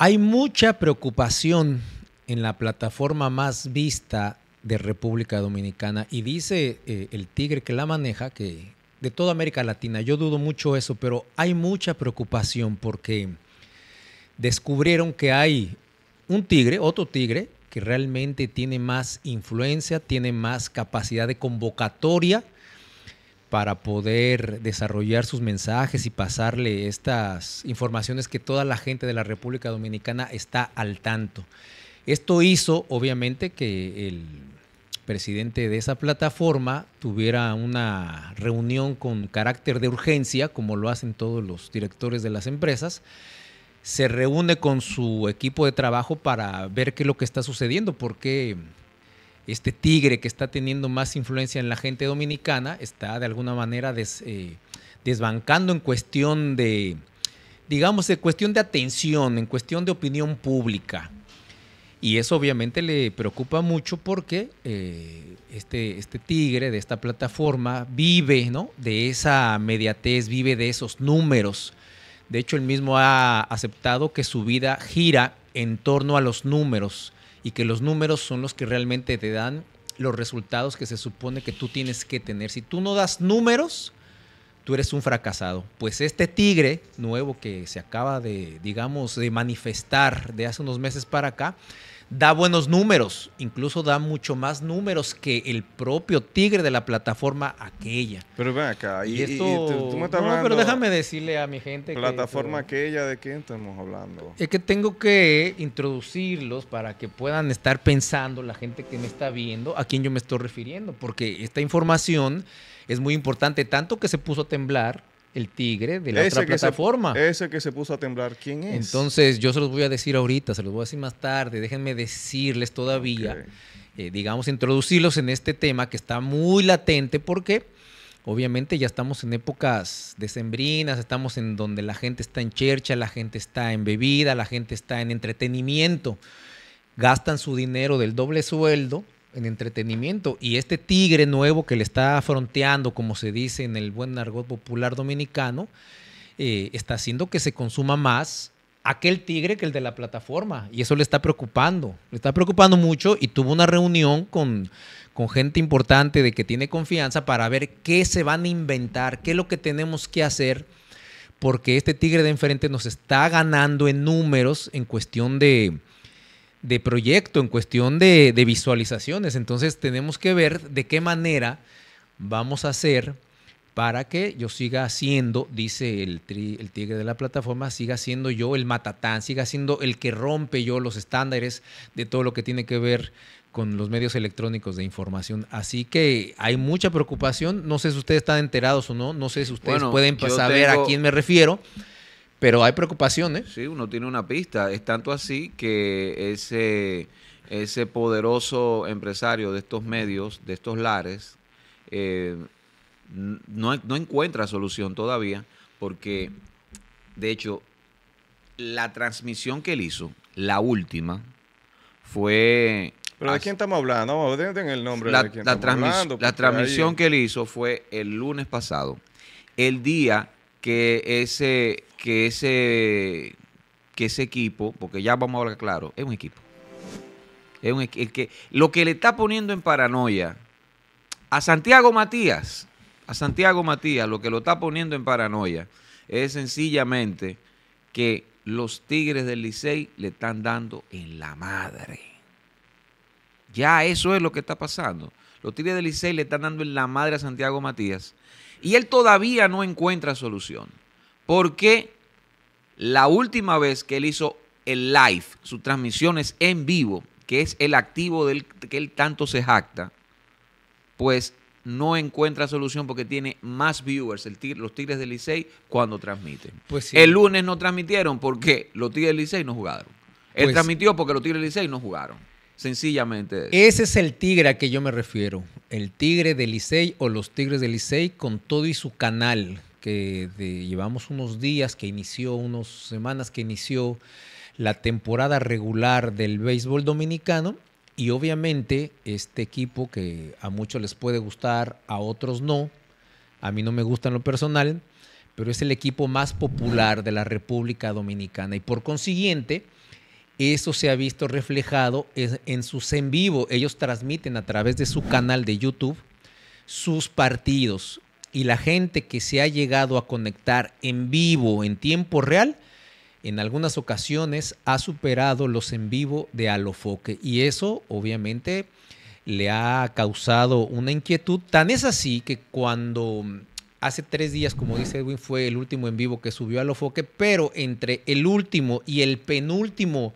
Hay mucha preocupación en la plataforma más vista de República Dominicana y dice eh, el tigre que la maneja que de toda América Latina, yo dudo mucho eso, pero hay mucha preocupación porque descubrieron que hay un tigre, otro tigre, que realmente tiene más influencia, tiene más capacidad de convocatoria para poder desarrollar sus mensajes y pasarle estas informaciones que toda la gente de la República Dominicana está al tanto. Esto hizo, obviamente, que el presidente de esa plataforma tuviera una reunión con carácter de urgencia, como lo hacen todos los directores de las empresas, se reúne con su equipo de trabajo para ver qué es lo que está sucediendo, porque este tigre que está teniendo más influencia en la gente dominicana está de alguna manera eh, desbancando en cuestión de, digamos, en cuestión de atención, en cuestión de opinión pública. Y eso obviamente le preocupa mucho porque eh, este, este tigre de esta plataforma vive ¿no? de esa mediatez, vive de esos números. De hecho, él mismo ha aceptado que su vida gira en torno a los números y que los números son los que realmente te dan los resultados que se supone que tú tienes que tener. Si tú no das números, tú eres un fracasado. Pues este tigre nuevo que se acaba de, digamos, de manifestar de hace unos meses para acá, da buenos números, incluso da mucho más números que el propio Tigre de la plataforma aquella. Pero ven acá, y, tú, me estás no, pero déjame decirle a mi gente. Plataforma aquella, ¿de quién estamos hablando? Es que tengo que introducirlos para que puedan estar pensando la gente que me está viendo a quién yo me estoy refiriendo, porque esta información es muy importante, tanto que se puso a temblar el tigre de la otra plataforma. ese que se puso a temblar, ¿quién es? Entonces, yo se los voy a decir ahorita, se los voy a decir más tarde, déjenme decirles todavía, eh, digamos, introducirlos en este tema que está muy latente porque obviamente ya estamos en épocas decembrinas, estamos en donde la gente está en chercha, la gente está en bebida, la gente está en entretenimiento, gastan su dinero del doble sueldo en entretenimiento. Y este tigre nuevo que le está fronteando, como se dice en el buen argot popular dominicano, eh, está haciendo que se consuma más aquel tigre que el de la plataforma. Y eso le está preocupando. Le está preocupando mucho y tuvo una reunión con, con gente importante de que tiene confianza para ver qué se van a inventar, qué es lo que tenemos que hacer. Porque este tigre de enfrente nos está ganando en números en cuestión de, de proyecto, en cuestión de, visualizaciones. Entonces tenemos que ver de qué manera vamos a hacer para que yo siga siendo, dice el, tigre de la plataforma, siga siendo yo el matatán, siga siendo el que rompe yo los estándares de todo lo que tiene que ver con los medios electrónicos de información. Así que hay mucha preocupación. No sé si ustedes están enterados o no. No sé si ustedes pueden saber a quién me refiero pero hay preocupaciones. Sí, uno tiene una pista. Es tanto así que ese, ese poderoso empresario de estos medios, de estos lares, eh, no, encuentra solución todavía porque, de hecho, la transmisión que él hizo, la última, fue... ¿Pero de quién estamos hablando? Vamos, el nombre la, de La transmisión que él hizo fue el lunes pasado, el día que ese que ese, que equipo, porque ya vamos a hablar claro, es un equipo. que, lo que le está poniendo en paranoia a Santiago Matías, a Santiago Matías, lo que lo está poniendo en paranoia es sencillamente que los Tigres del Licey le están dando en la madre. Ya eso es lo que está pasando. Los Tigres del Licey le están dando en la madre a Santiago Matías y él todavía no encuentra solución. porque la última vez que él hizo el live, sus transmisiones en vivo, que es el activo del que él tanto se jacta, pues no encuentra solución porque tiene más viewers los Tigres del Licey cuando transmiten. Pues El lunes no transmitieron porque los Tigres del Licey no jugaron. Él pues transmitió porque los Tigres del Licey no jugaron. Sencillamente. Ese es el tigre a que yo me refiero. El tigre del Licey o los tigres del Licey con todo y su canal que llevamos unos días, que inició, unas semanas que inició la temporada regular del béisbol dominicano. Y obviamente este equipo que a muchos les puede gustar, a otros no, a mí no me gusta en lo personal, pero es el equipo más popular de la República Dominicana. Y por consiguiente, eso se ha visto reflejado en sus en vivo. Ellos transmiten a través de su canal de YouTube sus partidos y la gente que se ha llegado a conectar en vivo, en tiempo real, en algunas ocasiones ha superado los en vivo de Alofoque. Y eso obviamente le ha causado una inquietud. Tan es así que cuando hace tres días, como dice Edwin, fue el último en vivo que subió Alofoque, pero entre el último y el penúltimo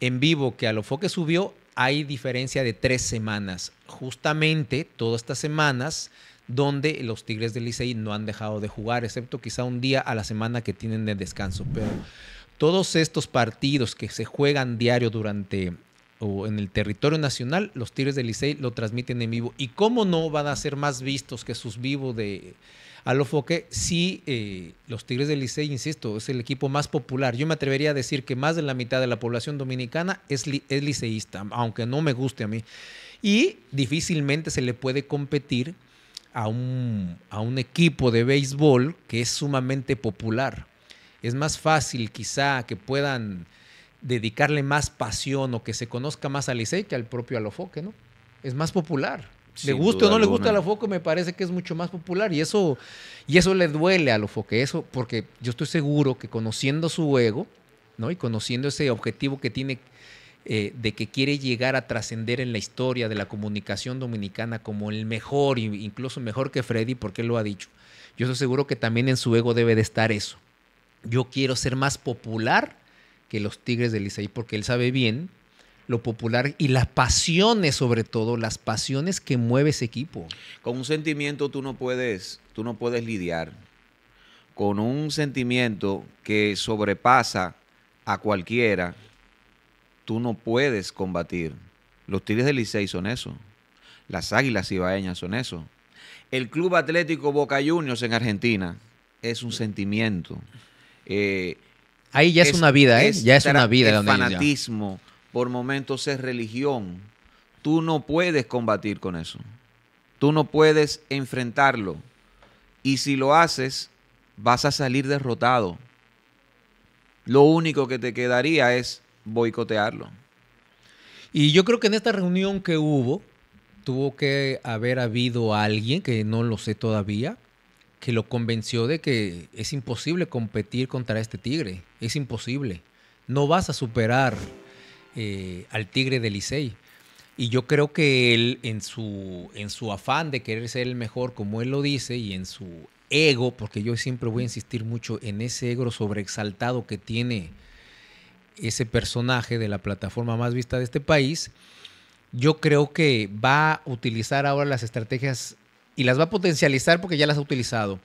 en vivo que Alofoque subió, hay diferencia de tres semanas. Justamente todas estas semanas donde los Tigres del Licey no han dejado de jugar, excepto quizá un día a la semana que tienen de descanso. Pero todos estos partidos que se juegan diario durante o en el territorio nacional, los Tigres del Licey lo transmiten en vivo. ¿Y cómo no van a ser más vistos que sus vivos de Alofoque si eh, los Tigres del Licey, insisto, es el equipo más popular? Yo me atrevería a decir que más de la mitad de la población dominicana es liceísta, aunque no me guste a mí. Y difícilmente se le puede competir a un, a un equipo de béisbol que es sumamente popular. Es más fácil quizá que puedan dedicarle más pasión o que se conozca más a Licey que al propio Alofoque, ¿no? Es más popular. le gusta o no le gusta a Alofoque, me parece que es mucho más popular y eso, y eso le duele a Alofoque, eso, porque yo estoy seguro que conociendo su ego, ¿no? Y conociendo ese objetivo que tiene eh, de que quiere llegar a trascender en la historia de la comunicación dominicana como el mejor, incluso mejor que Freddy, porque él lo ha dicho. Yo estoy seguro que también en su ego debe de estar eso. Yo quiero ser más popular que los Tigres de Licey, porque él sabe bien lo popular y las pasiones, sobre todo, las pasiones que mueve ese equipo. Con un sentimiento tú no puedes, tú no puedes lidiar. Con un sentimiento que sobrepasa a cualquiera, tú no puedes combatir. Los Tigres del Licey son eso. Las Águilas Ibaeñas son eso. El Club Atlético Boca Juniors en Argentina es un sentimiento. Eh, Ahí ya es, una vida, ¿eh? ya es una vida. Es fanatismo, por momentos es religión. Tú no puedes combatir con eso. Tú no puedes enfrentarlo. Y si lo haces, vas a salir derrotado. Lo único que te quedaría es boicotearlo. Y yo creo que en esta reunión que hubo, tuvo que haber habido alguien, que no lo sé todavía, que lo convenció de que es imposible competir contra este tigre, es imposible. No vas a superar eh, al tigre de Licey. Y yo creo que él, en su, en su afán de querer ser el mejor, como él lo dice, y en su ego, porque yo siempre voy a insistir mucho en ese ego sobreexaltado que tiene ese personaje de la plataforma más vista de este país, yo creo que va a utilizar ahora las estrategias y las va a potencializar porque ya las ha utilizado.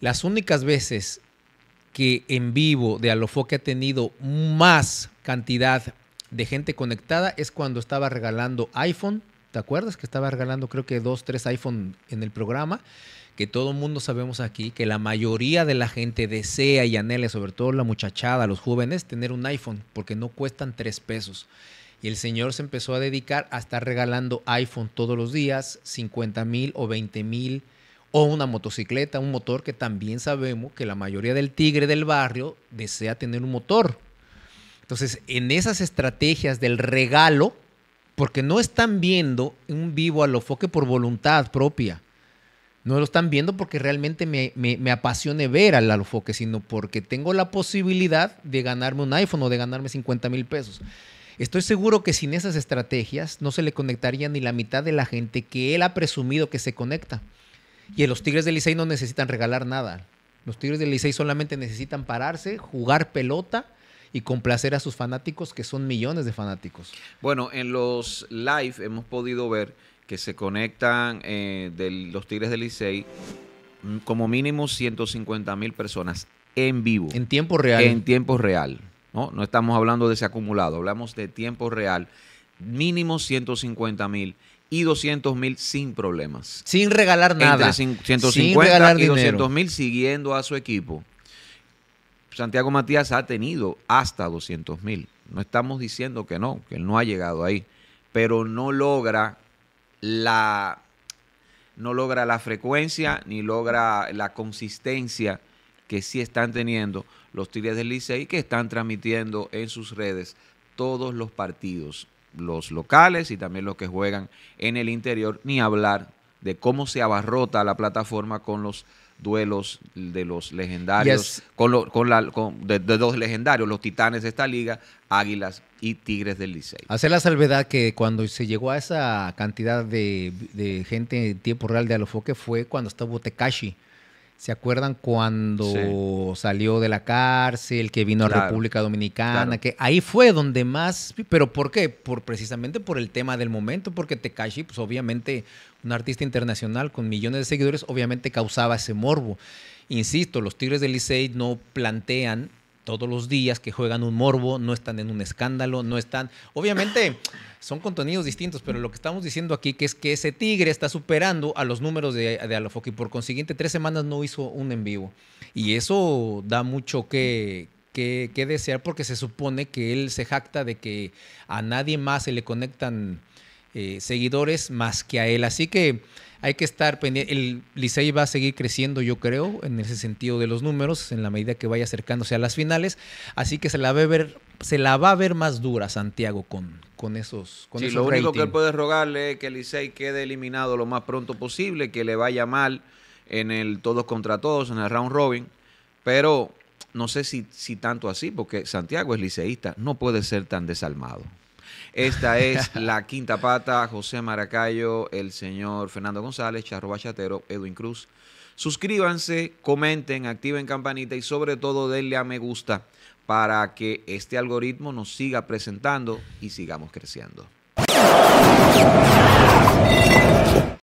Las únicas veces que en vivo de Alofoque ha tenido más cantidad de gente conectada es cuando estaba regalando iPhone ¿Te acuerdas que estaba regalando creo que dos, tres iPhone en el programa? Que todo el mundo sabemos aquí que la mayoría de la gente desea y anhela, sobre todo la muchachada, los jóvenes, tener un iPhone porque no cuestan tres pesos. Y el señor se empezó a dedicar a estar regalando iPhone todos los días, 50 mil o 20 mil, o una motocicleta, un motor que también sabemos que la mayoría del tigre del barrio desea tener un motor. Entonces, en esas estrategias del regalo, porque no están viendo un vivo alofoque por voluntad propia. No lo están viendo porque realmente me, apasione ver al alofoque, sino porque tengo la posibilidad de ganarme un iPhone o de ganarme 50 mil pesos. Estoy seguro que sin esas estrategias no se le conectaría ni la mitad de la gente que él ha presumido que se conecta. Y los Tigres del Licey no necesitan regalar nada. Los Tigres del Licey solamente necesitan pararse, jugar pelota y complacer a sus fanáticos, que son millones de fanáticos. Bueno, en los live hemos podido ver que se conectan eh, de los Tigres del Licey mm, como mínimo 150 mil personas en vivo. En tiempo real. En tiempo real. ¿no? no estamos hablando de ese acumulado, hablamos de tiempo real. Mínimo 150 mil y 200 mil sin problemas. Sin regalar nada. Entre 150 sin regalar y 200 mil siguiendo a su equipo. Santiago Matías ha tenido hasta 200 mil. No estamos diciendo que no, que él no ha llegado ahí, pero no logra la no logra la frecuencia ni logra la consistencia que sí están teniendo los Tigres del y que están transmitiendo en sus redes todos los partidos, los locales y también los que juegan en el interior, ni hablar de cómo se abarrota la plataforma con los duelos de los legendarios, con, de, dos legendarios, los titanes de esta liga, Águilas y Tigres del Liceo Hace la salvedad que cuando se llegó a esa cantidad de, de gente en tiempo real de Alofoque fue cuando estuvo Tekashi ¿Se acuerdan cuando salió de la cárcel, que vino a República Dominicana? Que ahí fue donde más. ¿Pero por qué? Por, precisamente por el tema del momento, porque Tekashi, pues obviamente, un artista internacional con millones de seguidores, obviamente causaba ese morbo. Insisto, los Tigres del Licey no plantean todos los días, que juegan un morbo, no están en un escándalo, no están... Obviamente son contenidos distintos, pero lo que estamos diciendo aquí que es que ese tigre está superando a los números de, de Alofoque y por consiguiente tres semanas no hizo un en vivo. Y eso da mucho que, desear porque se supone que él se jacta de que a nadie más se le conectan eh, seguidores más que a él. Así que hay que estar pendiente. El Licey va a seguir creciendo, yo creo, en ese sentido de los números, en la medida que vaya acercándose a las finales. Así que se la va a ver, se la va a ver más dura Santiago con, con esos. Con lo único que él puede rogarle es que el Licey quede eliminado lo más pronto posible, que le vaya mal en el todos contra todos, en el round robin. Pero no sé si, si tanto así, porque Santiago es liceísta, no puede ser tan desalmado. Esta es La Quinta Pata, José Maracayo, el señor Fernando González, Charro Bachatero, Edwin Cruz. Suscríbanse, comenten, activen campanita y sobre todo denle a me gusta para que este algoritmo nos siga presentando y sigamos creciendo.